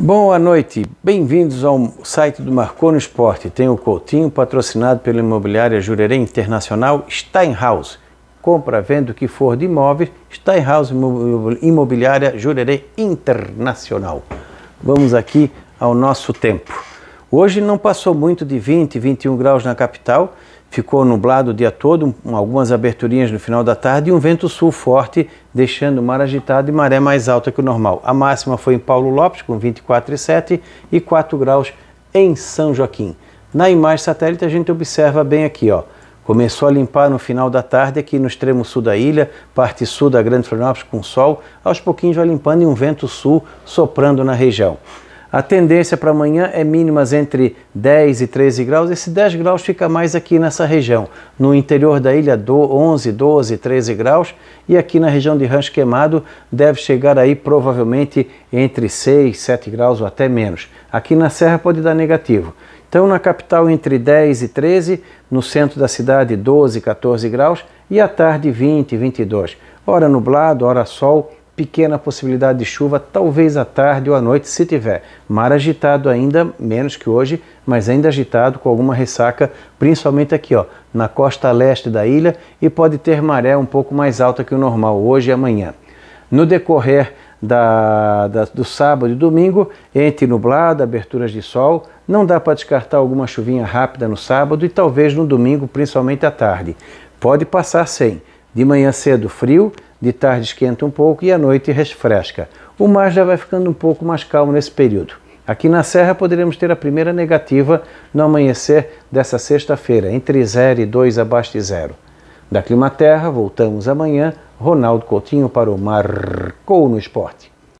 Boa noite, bem-vindos ao site do Marconi Esporte. Tem o Coutinho, patrocinado pela imobiliária Jurerê Internacional Steinhaus. Compra, venda o que for de imóveis, Steinhaus Imobiliária Jurerê Internacional. Vamos aqui ao nosso tempo. Hoje não passou muito de 20, 21 graus na capital, ficou nublado o dia todo, algumas aberturinhas no final da tarde e um vento sul forte, deixando o mar agitado e maré mais alta que o normal. A máxima foi em Paulo Lopes, com 24,7 e 4 graus em São Joaquim. Na imagem satélite a gente observa bem aqui, ó. Começou a limpar no final da tarde aqui no extremo sul da ilha, parte sul da Grande Florianópolis com sol, aos pouquinhos vai limpando e um vento sul soprando na região. A tendência para amanhã é mínimas entre 10 e 13 graus. Esse 10 graus fica mais aqui nessa região. No interior da ilha, 11, 12, 13 graus. E aqui na região de Rancho Queimado, deve chegar aí provavelmente entre 6, 7 graus ou até menos. Aqui na Serra pode dar negativo. Então, na capital, entre 10 e 13, no centro da cidade, 12, 14 graus. E à tarde, 20, 22. Hora nublado, hora sol pequena possibilidade de chuva, talvez à tarde ou à noite, se tiver. Mar agitado ainda, menos que hoje, mas ainda agitado com alguma ressaca, principalmente aqui, ó, na costa leste da ilha, e pode ter maré um pouco mais alta que o normal hoje e amanhã. No decorrer da, da, do sábado e domingo, entre nublado, aberturas de sol. Não dá para descartar alguma chuvinha rápida no sábado e talvez no domingo, principalmente à tarde. Pode passar sem. De manhã cedo, frio, de tarde esquenta um pouco e à noite refresca. O mar já vai ficando um pouco mais calmo nesse período. Aqui na Serra poderemos ter a primeira negativa no amanhecer dessa sexta-feira, entre 0 e 2 abaixo de zero. Da Clima Terra voltamos amanhã. Ronaldo Coutinho para o Marcou no Esporte.